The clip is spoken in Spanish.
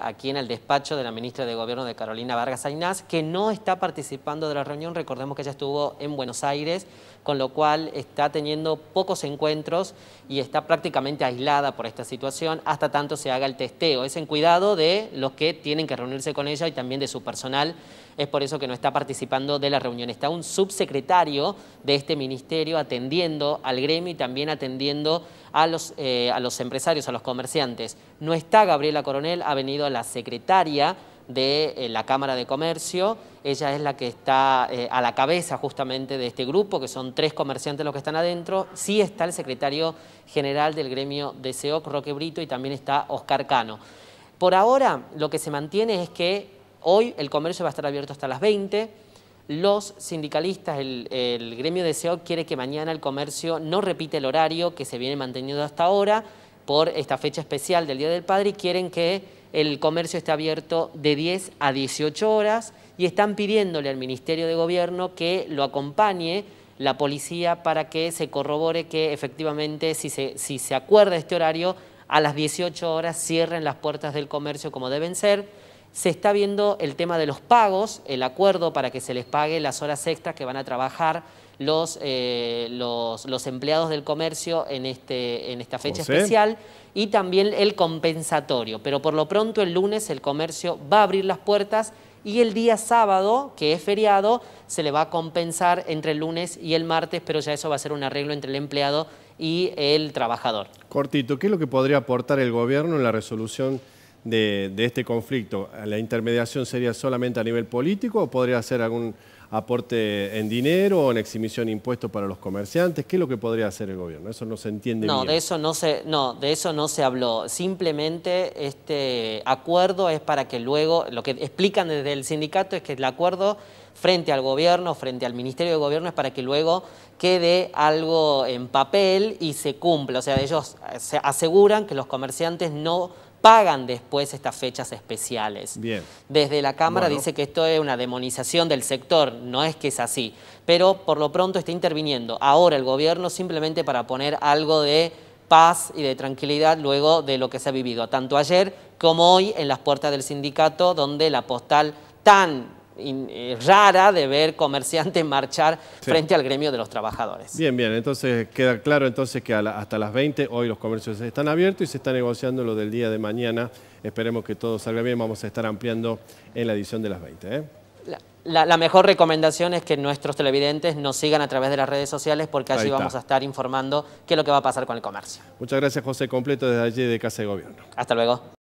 aquí en el despacho de la ministra de Gobierno de Carolina Vargas Ainás, que no está participando de la reunión. Recordemos que ella estuvo en Buenos Aires, con lo cual está teniendo pocos encuentros y está prácticamente aislada por esta situación hasta tanto se haga el testeo. Es en cuidado de los que tienen que reunirse con ella y también de su personal. Es por eso que no está participando de la reunión. Está un subsecretario de este ministerio atendiendo al gremio y también atendiendo eh, a los, empresarios, a los comerciantes. No está Gabriela Coronel, ha venido la secretaria de eh, la Cámara de Comercio. Ella es la que está eh, a la cabeza justamente de este grupo, que son tres comerciantes los que están adentro. Sí está el secretario general del gremio de SEOC, Roque Brito, y también está Oscar Cano. Por ahora, lo que se mantiene es que hoy el comercio va a estar abierto hasta las 20 los sindicalistas, el, gremio de SEO quiere que mañana el comercio no repite el horario que se viene manteniendo hasta ahora por esta fecha especial del Día del Padre y quieren que el comercio esté abierto de 10 a 18 horas y están pidiéndole al Ministerio de Gobierno que lo acompañe la policía para que se corrobore que efectivamente si se, si se acuerda este horario, a las 18 horas cierren las puertas del comercio como deben ser se está viendo el tema de los pagos, el acuerdo para que se les pague las horas extras que van a trabajar los, eh, los, empleados del comercio en, este, en esta fecha especial y también el compensatorio. Pero por lo pronto el lunes el comercio va a abrir las puertas y el día sábado, que es feriado, se le va a compensar entre el lunes y el martes, pero ya eso va a ser un arreglo entre el empleado y el trabajador. Cortito, ¿qué es lo que podría aportar el gobierno en la resolución? de, este conflicto? ¿La intermediación sería solamente a nivel político o podría hacer algún aporte en dinero o en exhibición de impuestos para los comerciantes? ¿Qué es lo que podría hacer el gobierno? Eso no se entiende De eso no, se, no, de eso no se habló. Simplemente este acuerdo es para que luego, lo que explican desde el sindicato es que el acuerdo frente al gobierno, frente al Ministerio de Gobierno, es para que luego quede algo en papel y se cumpla. O sea, ellos se aseguran que los comerciantes no pagan después estas fechas especiales. Bien. Desde la Cámara dice que esto es una demonización del sector, no es que es así, pero por lo pronto está interviniendo ahora el gobierno simplemente para poner algo de paz y de tranquilidad luego de lo que se ha vivido, tanto ayer como hoy en las puertas del sindicato, donde la postal tan eh, rara de ver comerciantes marchar frente al gremio de los trabajadores. Bien, bien, entonces queda claro entonces que hasta las 20 hoy los comercios están abiertos y se está negociando lo del día de mañana. Esperemos que todo salga bien, vamos a estar ampliando en la edición de las 20. ¿eh? La, la, mejor recomendación es que nuestros televidentes nos sigan a través de las redes sociales porque allí vamos a estar informando qué es lo que va a pasar con el comercio. Muchas gracias José Completo desde allí de Casa de Gobierno. Hasta luego.